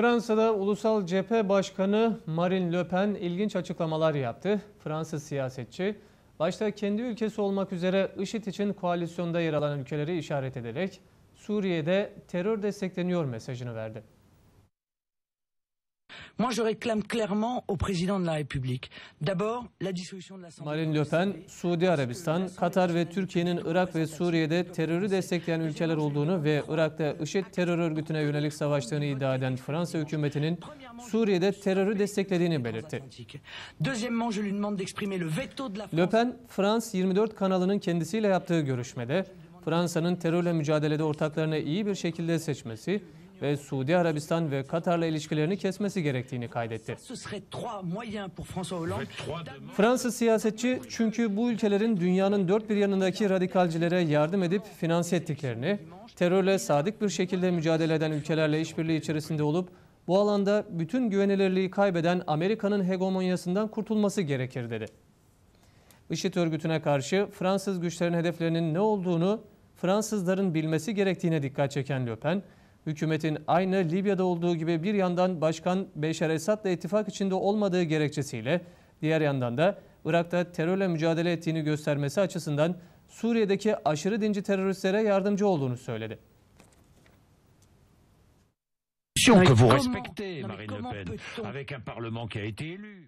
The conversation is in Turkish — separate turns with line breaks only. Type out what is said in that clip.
Fransa'da Ulusal Cephe Başkanı Marine Le Pen ilginç açıklamalar yaptı. Fransız siyasetçi, başta kendi ülkesi olmak üzere IŞİD için koalisyonda yer alan ülkeleri işaret ederek Suriye'de terör destekleniyor mesajını verdi. Moi, je réclame clairement au président de la République. D'abord, la dissolution de l'Assemblée. Marine Le Pen, Suudi Arabistan, Katar ve Türkiye'nin Irak ve Suriye'de terörü destekleyen ülkeler olduğunu ve Irak'ta IŞİD terör örgütüne yönelik savaştığını iddia eden Fransa hükümetinin Suriye'de terörü desteklediğini belirtti. Le Pen, France 24 kanalının kendisiyle yaptığı görüşmede Fransa'nın terörle mücadelede ortaklarını iyi bir şekilde seçmesi ve Suudi Arabistan ve Katar'la ilişkilerini kesmesi gerektiğini kaydetti. Fransız siyasetçi çünkü bu ülkelerin dünyanın dört bir yanındaki radikalcilere yardım edip finanse ettiklerini, terörle sadık bir şekilde mücadele eden ülkelerle işbirliği içerisinde olup bu alanda bütün güvenilirliği kaybeden Amerika'nın hegemonyasından kurtulması gerekir dedi. IŞİD örgütüne karşı Fransız güçlerin hedeflerinin ne olduğunu Fransızların bilmesi gerektiğine dikkat çeken Le Pen, Hükümetin aynı Libya'da olduğu gibi bir yandan Başkan Beşar Esad'la ittifak içinde olmadığı gerekçesiyle diğer yandan da Irak'ta terörle mücadele ettiğini göstermesi açısından Suriye'deki aşırı dinci teröristlere yardımcı olduğunu söyledi. que vous respectez Marine Le Pen, avec un parlement qui a été élu.